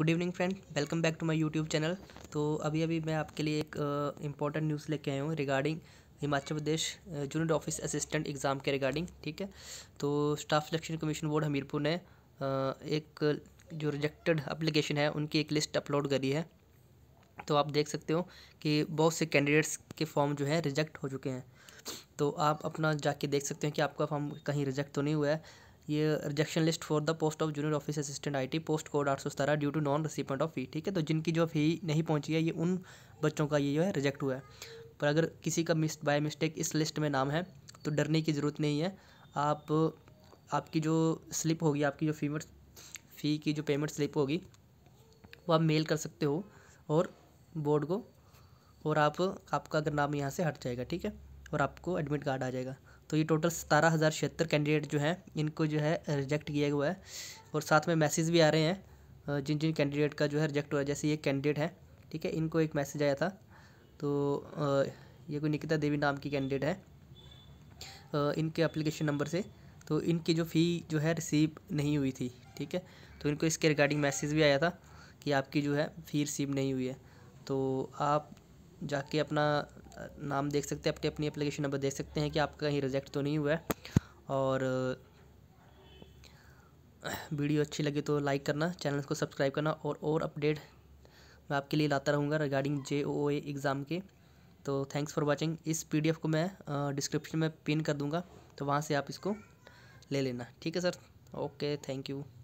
good evening friend welcome back to my YouTube channel तो अभी अभी मैं आपके लिए एक इंपॉर्टेंट न्यूज़ लेके आया हूँ regarding Himachal Pradesh junior office assistant exam के रिगार्डिंग ठीक है तो staff selection commission board Hamirpur ने uh, एक जो रिजेक्टेड अप्लीकेशन है उनकी एक लिस्ट अपलोड करी है तो आप देख सकते हो कि बहुत से कैंडिडेट्स के फॉर्म जो हैं रिजेक्ट हो चुके हैं तो आप अपना जाके देख सकते हैं कि आपका फॉर्म कहीं रिजेक्ट तो नहीं हुआ है ये rejection list for the post of junior office assistant IT post code आठ सौ सतारह due to non receipt of fee ठीक है तो जिनकी जो फी नहीं पहुंची है ये उन बच्चों का ये जो है रिजेक्ट हुआ है पर अगर किसी का मिस बाय मिस्टेक इस लिस्ट में नाम है तो डरने की ज़रूरत नहीं है आप आपकी जो स्लिप होगी आपकी जो फीमेंट फ़ी की जो पेमेंट स्लिप होगी वो आप मेल कर सकते हो और बोर्ड को और आप आपका अगर नाम यहाँ से हट जाएगा ठीक है और आपको एडमिट कार्ड आ जाएगा तो ये टोटल सतारह हज़ार छिहत्तर कैंडिडेट जो हैं इनको जो है रिजेक्ट किया हुआ है और साथ में मैसेज भी आ रहे हैं जिन जिन कैंडिडेट का जो है रिजेक्ट हुआ जैसे ये कैंडिडेट हैं ठीक है इनको एक मैसेज आया था तो ये कोई निकिता देवी नाम की कैंडिडेट है इनके अप्लीकेशन नंबर से तो इनकी जो फ़ी जो है रिसीव नहीं हुई थी ठीक है तो इनको इसके रिगार्डिंग मैसेज भी आया था कि आपकी जो है फ़ी रिसीव नहीं हुई है तो आप जाके अपना नाम देख सकते हैं अपनी अपनी एप्लीकेशन नंबर देख सकते हैं कि आपका कहीं रिजेक्ट तो नहीं हुआ है और वीडियो अच्छी लगी तो लाइक करना चैनल को सब्सक्राइब करना और और अपडेट मैं आपके लिए लाता रहूँगा रिगार्डिंग जे ओ एग्ज़ाम के तो थैंक्स फॉर वॉचिंग इस पी को मैं डिस्क्रिप्शन में पिन कर दूँगा तो वहाँ से आप इसको ले लेना ठीक है सर ओके थैंक यू